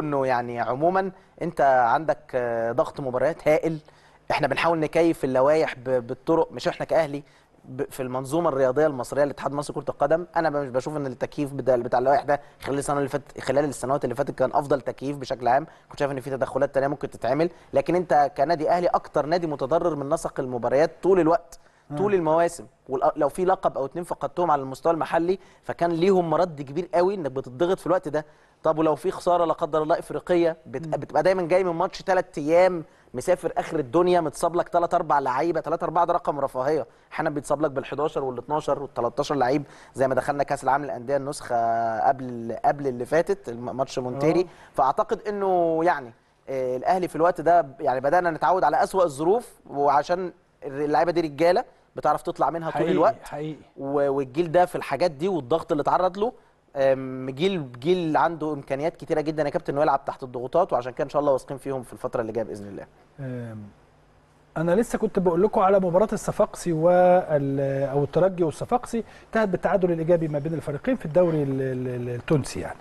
انه يعني عموما انت عندك آه، ضغط مباريات هائل احنا بنحاول نكيف اللوائح بالطرق مش احنا كاهلي في المنظومه الرياضيه المصريه لاتحاد مصر كره القدم انا مش بشوف ان التكييف بتاع اللوائح ده خلال السنه اللي فاتت خلال السنوات اللي فاتت كان افضل تكييف بشكل عام كنت شايف ان في تدخلات ثانيه ممكن تتعمل لكن انت كنادي اهلي اكتر نادي متضرر من نسق المباريات طول الوقت طول المواسم ولو في لقب او اتنين فقدتهم على المستوى المحلي فكان ليهم مرد كبير قوي انك بتضغط في الوقت ده طب ولو في خساره لا قدر الله افريقيه بتبقى دايما جاي من ماتش ثلاث ايام مسافر اخر الدنيا متصاب لك ثلاث اربع لعيبه ثلاث اربع ده رقم رفاهيه احيانا بيتصاب لك بال11 وال12 وال13 لعيب زي ما دخلنا كاس العالم للانديه النسخه قبل قبل اللي فاتت ماتش مونتيري اه. فاعتقد انه يعني آه، الاهلي في الوقت ده يعني بدانا نتعود على اسوء الظروف وعشان اللعيبه دي رجاله بتعرف تطلع منها حقيقي طول الوقت حقيقي والجيل ده في الحاجات دي والضغط اللي اتعرض له جيل جيل عنده امكانيات كتيره جدا يا كابتن انه يلعب تحت الضغوطات وعشان كده ان شاء الله واثقين فيهم في الفتره اللي جايه باذن الله انا لسه كنت بقول لكم على مباراه الصفاقسي وال او الترجي والصفاقسي انتهت بالتعادل الايجابي ما بين الفريقين في الدوري التونسي يعني